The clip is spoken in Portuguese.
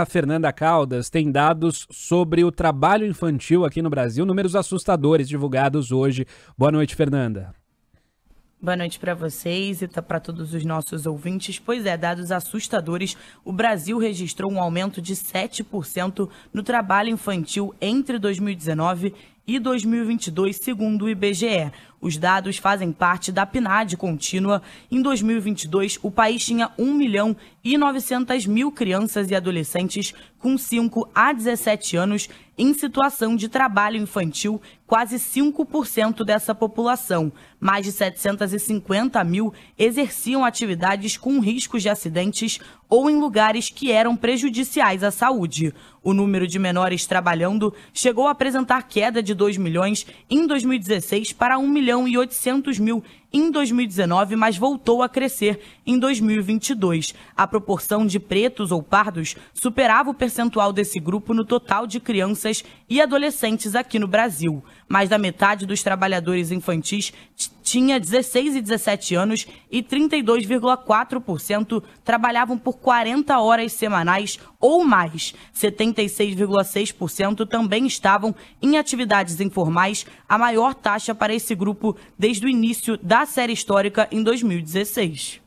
a Fernanda Caldas tem dados sobre o trabalho infantil aqui no Brasil, números assustadores divulgados hoje. Boa noite, Fernanda. Boa noite para vocês e tá para todos os nossos ouvintes. Pois é, dados assustadores, o Brasil registrou um aumento de 7% no trabalho infantil entre 2019 e 2022, segundo o IBGE. Os dados fazem parte da PNAD contínua. Em 2022, o país tinha 1 milhão e 900 mil crianças e adolescentes com 5 a 17 anos em situação de trabalho infantil, quase 5% dessa população. Mais de 750 mil exerciam atividades com riscos de acidentes ou em lugares que eram prejudiciais à saúde. O número de menores trabalhando chegou a apresentar queda de 2 milhões em 2016 para 1 milhão e 800 mil em 2019, mas voltou a crescer em 2022. A proporção de pretos ou pardos superava o percentual desse grupo no total de crianças e adolescentes aqui no Brasil. Mais da metade dos trabalhadores infantis tinha 16 e 17 anos e 32,4% trabalhavam por 40 horas semanais ou mais. 76,6% também estavam em atividades informais, a maior taxa para esse grupo desde o início da série histórica em 2016.